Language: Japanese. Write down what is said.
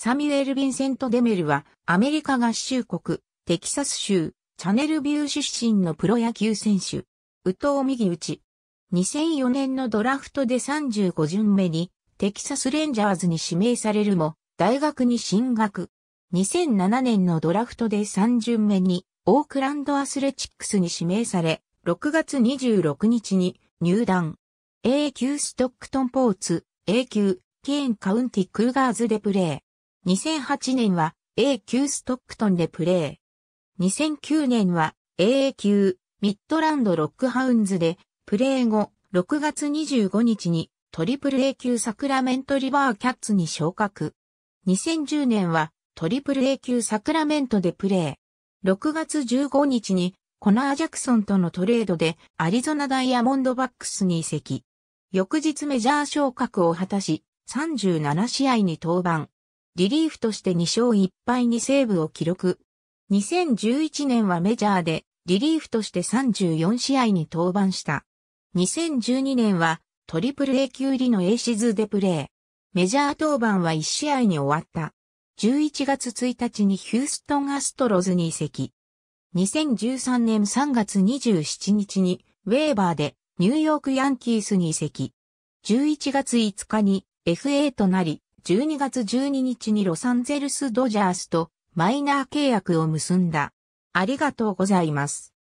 サミュエル・ヴィンセント・デメルは、アメリカ合衆国、テキサス州、チャネルビュー出身のプロ野球選手。宇藤右打ち。2004年のドラフトで35巡目に、テキサスレンジャーズに指名されるも、大学に進学。2007年のドラフトで3巡目に、オークランドアスレチックスに指名され、6月26日に入団。A 級ストックトンポーツ、A 級、ケーンカウンティクーガーズでプレー。2008年は A 級ストックトンでプレー。2009年は a 級ミッドランドロックハウンズでプレー後6月25日にトリプル A 級サクラメントリバーキャッツに昇格。2010年はトリプル A 級サクラメントでプレー。6月15日にコナー・ジャクソンとのトレードでアリゾナダイヤモンドバックスに移籍。翌日メジャー昇格を果たし、37試合に登板。リリーフとして2勝1敗にセーブを記録。2011年はメジャーでリリーフとして34試合に登板した。2012年はトリプル A 級入りの A シズでプレー。メジャー登板は1試合に終わった。11月1日にヒューストンアストロズに移籍。2013年3月27日にウェーバーでニューヨークヤンキースに移籍。11月5日に FA となり、12月12日にロサンゼルスドジャースとマイナー契約を結んだ。ありがとうございます。